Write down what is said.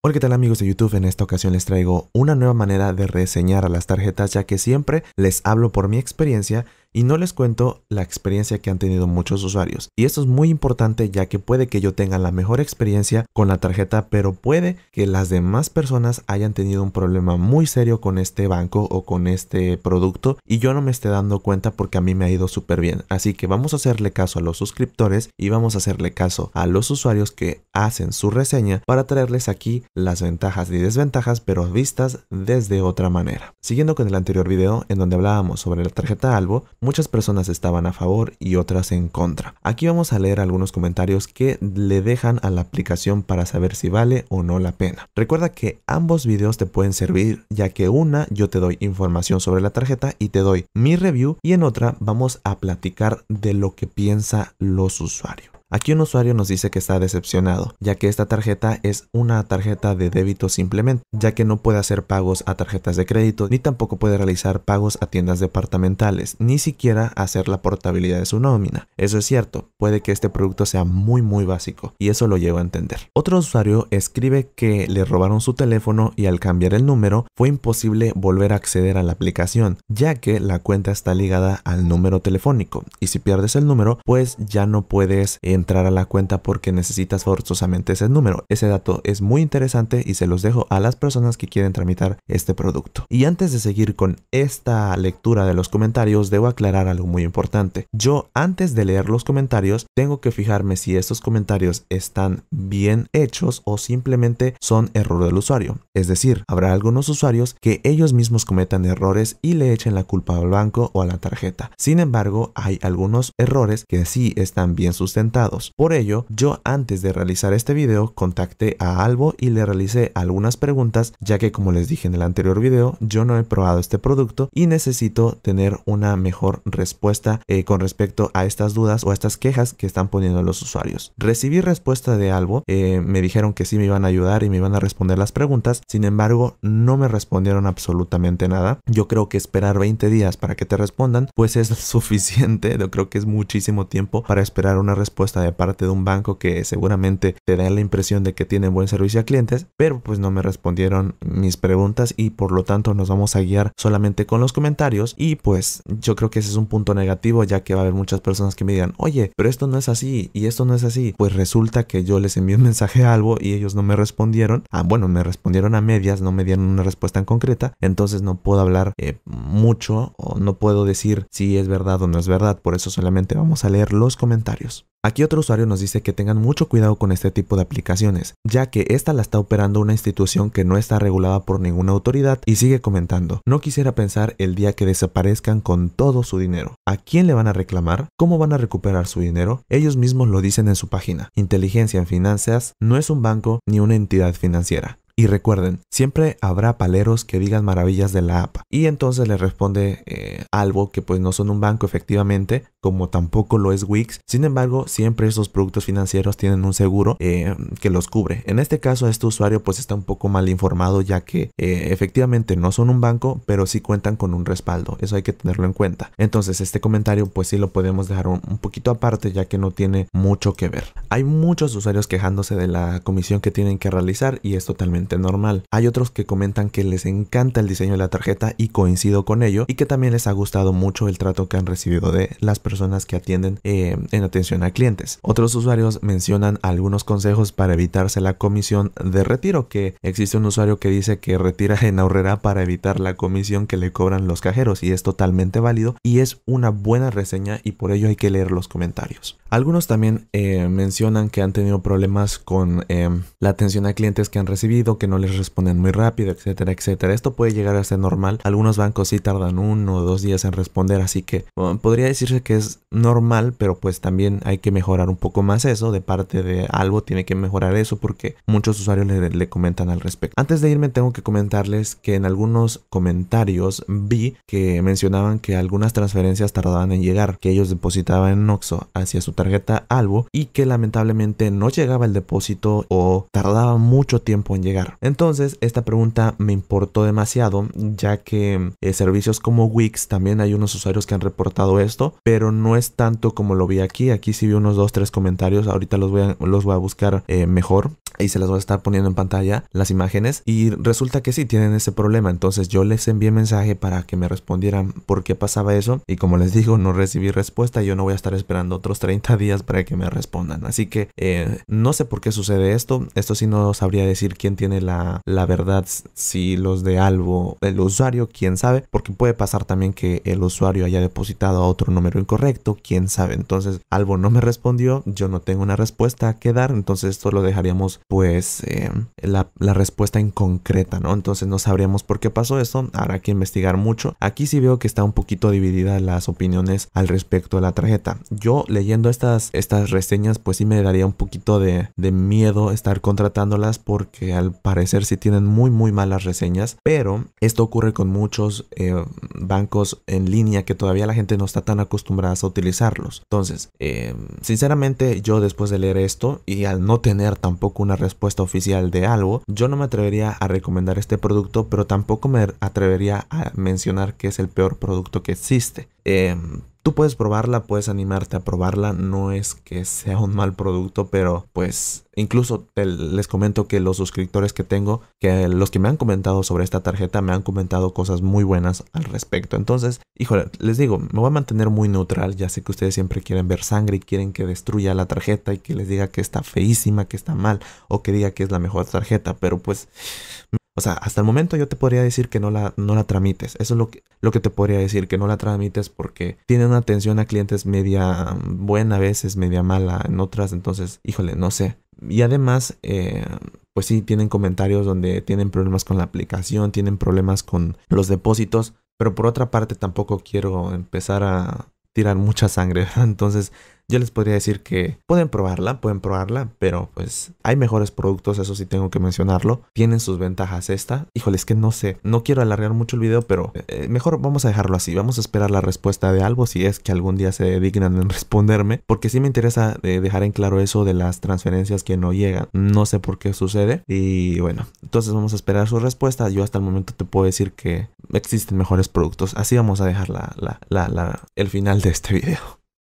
Hola qué tal amigos de YouTube, en esta ocasión les traigo una nueva manera de reseñar a las tarjetas ya que siempre les hablo por mi experiencia y no les cuento la experiencia que han tenido muchos usuarios. Y esto es muy importante ya que puede que yo tenga la mejor experiencia con la tarjeta, pero puede que las demás personas hayan tenido un problema muy serio con este banco o con este producto y yo no me esté dando cuenta porque a mí me ha ido súper bien. Así que vamos a hacerle caso a los suscriptores y vamos a hacerle caso a los usuarios que hacen su reseña para traerles aquí las ventajas y desventajas, pero vistas desde otra manera. Siguiendo con el anterior video en donde hablábamos sobre la tarjeta Albo, Muchas personas estaban a favor y otras en contra. Aquí vamos a leer algunos comentarios que le dejan a la aplicación para saber si vale o no la pena. Recuerda que ambos videos te pueden servir ya que una yo te doy información sobre la tarjeta y te doy mi review y en otra vamos a platicar de lo que piensa los usuarios. Aquí un usuario nos dice que está decepcionado, ya que esta tarjeta es una tarjeta de débito simplemente, ya que no puede hacer pagos a tarjetas de crédito, ni tampoco puede realizar pagos a tiendas departamentales, ni siquiera hacer la portabilidad de su nómina. Eso es cierto, puede que este producto sea muy muy básico, y eso lo llevo a entender. Otro usuario escribe que le robaron su teléfono y al cambiar el número fue imposible volver a acceder a la aplicación, ya que la cuenta está ligada al número telefónico, y si pierdes el número, pues ya no puedes... Eh, entrar a la cuenta porque necesitas forzosamente ese número. Ese dato es muy interesante y se los dejo a las personas que quieren tramitar este producto. Y antes de seguir con esta lectura de los comentarios, debo aclarar algo muy importante. Yo antes de leer los comentarios, tengo que fijarme si estos comentarios están bien hechos o simplemente son error del usuario. Es decir, habrá algunos usuarios que ellos mismos cometan errores y le echen la culpa al banco o a la tarjeta. Sin embargo, hay algunos errores que sí están bien sustentados por ello, yo antes de realizar este video contacté a Albo y le realicé algunas preguntas ya que como les dije en el anterior video yo no he probado este producto y necesito tener una mejor respuesta eh, con respecto a estas dudas o a estas quejas que están poniendo los usuarios. Recibí respuesta de Albo, eh, me dijeron que sí me iban a ayudar y me iban a responder las preguntas, sin embargo no me respondieron absolutamente nada. Yo creo que esperar 20 días para que te respondan pues es suficiente, yo creo que es muchísimo tiempo para esperar una respuesta de parte de un banco que seguramente te da la impresión de que tienen buen servicio a clientes, pero pues no me respondieron mis preguntas y por lo tanto nos vamos a guiar solamente con los comentarios y pues yo creo que ese es un punto negativo ya que va a haber muchas personas que me digan, oye, pero esto no es así y esto no es así, pues resulta que yo les envié un mensaje a algo y ellos no me respondieron, ah, bueno, me respondieron a medias, no me dieron una respuesta en concreta, entonces no puedo hablar eh, mucho o no puedo decir si es verdad o no es verdad, por eso solamente vamos a leer los comentarios. Aquí otro usuario nos dice que tengan mucho cuidado con este tipo de aplicaciones, ya que esta la está operando una institución que no está regulada por ninguna autoridad y sigue comentando, no quisiera pensar el día que desaparezcan con todo su dinero. ¿A quién le van a reclamar? ¿Cómo van a recuperar su dinero? Ellos mismos lo dicen en su página. Inteligencia en finanzas no es un banco ni una entidad financiera. Y recuerden, siempre habrá paleros que digan maravillas de la app Y entonces le responde eh, algo que pues no son un banco efectivamente, como tampoco lo es Wix. Sin embargo, siempre esos productos financieros tienen un seguro eh, que los cubre. En este caso, este usuario pues está un poco mal informado ya que eh, efectivamente no son un banco, pero sí cuentan con un respaldo. Eso hay que tenerlo en cuenta. Entonces, este comentario pues sí lo podemos dejar un poquito aparte ya que no tiene mucho que ver. Hay muchos usuarios quejándose de la comisión que tienen que realizar y es totalmente normal. Hay otros que comentan que les encanta el diseño de la tarjeta y coincido con ello y que también les ha gustado mucho el trato que han recibido de las personas que atienden eh, en atención a clientes. Otros usuarios mencionan algunos consejos para evitarse la comisión de retiro, que existe un usuario que dice que retira en ahorrera para evitar la comisión que le cobran los cajeros y es totalmente válido y es una buena reseña y por ello hay que leer los comentarios. Algunos también eh, mencionan que han tenido problemas con em, la atención a clientes que han recibido, que no les responden muy rápido, etcétera, etcétera. Esto puede llegar a ser normal. Algunos bancos sí tardan uno o dos días en responder, así que podría decirse que es normal, pero pues también hay que mejorar un poco más eso. De parte de algo tiene que mejorar eso porque muchos usuarios le, le comentan al respecto. Antes de irme tengo que comentarles que en algunos comentarios vi que mencionaban que algunas transferencias tardaban en llegar, que ellos depositaban en Oxo hacia su tarjeta Albo y que lamentablemente no llegaba el depósito o tardaba mucho tiempo en llegar. Entonces esta pregunta me importó demasiado ya que eh, servicios como Wix también hay unos usuarios que han reportado esto, pero no es tanto como lo vi aquí. Aquí sí vi unos 2-3 comentarios, ahorita los voy a, los voy a buscar eh, mejor y se las voy a estar poniendo en pantalla las imágenes y resulta que sí tienen ese problema entonces yo les envié mensaje para que me respondieran por qué pasaba eso y como les digo no recibí respuesta yo no voy a estar esperando otros 30 días para que me respondan así que eh, no sé por qué sucede esto esto sí no sabría decir quién tiene la, la verdad si los de algo el usuario quién sabe porque puede pasar también que el usuario haya depositado a otro número incorrecto quién sabe entonces algo no me respondió yo no tengo una respuesta que dar entonces esto lo dejaríamos pues eh, la, respuesta en concreta, ¿no? Entonces no sabríamos por qué pasó esto, habrá que investigar mucho. Aquí sí veo que está un poquito dividida las opiniones al respecto de la tarjeta. Yo leyendo estas, estas reseñas pues sí me daría un poquito de, miedo estar contratándolas porque al parecer sí tienen muy muy malas reseñas, pero esto ocurre con muchos eh, bancos en línea que todavía la gente no está tan acostumbrada a utilizarlos. Entonces, eh, sinceramente yo después de leer esto y al no tener tampoco una respuesta oficial de algo, yo no me atrevería a recomendar este producto, pero tampoco me atrevería a mencionar que es el peor producto que existe. Eh, tú puedes probarla, puedes animarte a probarla, no es que sea un mal producto, pero pues incluso les comento que los suscriptores que tengo, que los que me han comentado sobre esta tarjeta, me han comentado cosas muy buenas al respecto. Entonces, híjole, les digo, me voy a mantener muy neutral, ya sé que ustedes siempre quieren ver sangre y quieren que destruya la tarjeta y que les diga que está feísima, que está mal o que diga que es la mejor tarjeta, pero pues o sea, hasta el momento yo te podría decir que no la, no la tramites. Eso es lo que, lo que te podría decir, que no la tramites porque tiene una atención a clientes media buena a veces, media mala en otras. Entonces, híjole, no sé. Y además, eh, pues sí, tienen comentarios donde tienen problemas con la aplicación, tienen problemas con los depósitos. Pero por otra parte, tampoco quiero empezar a tirar mucha sangre. Entonces, yo les podría decir que pueden probarla, pueden probarla, pero pues hay mejores productos, eso sí tengo que mencionarlo. Tienen sus ventajas esta. Híjole, es que no sé, no quiero alargar mucho el video, pero eh, eh, mejor vamos a dejarlo así. Vamos a esperar la respuesta de algo si es que algún día se dignan en responderme, porque sí me interesa eh, dejar en claro eso de las transferencias que no llegan. No sé por qué sucede y bueno, entonces vamos a esperar su respuesta. Yo hasta el momento te puedo decir que existen mejores productos. Así vamos a dejar la, la, la, el final de este video.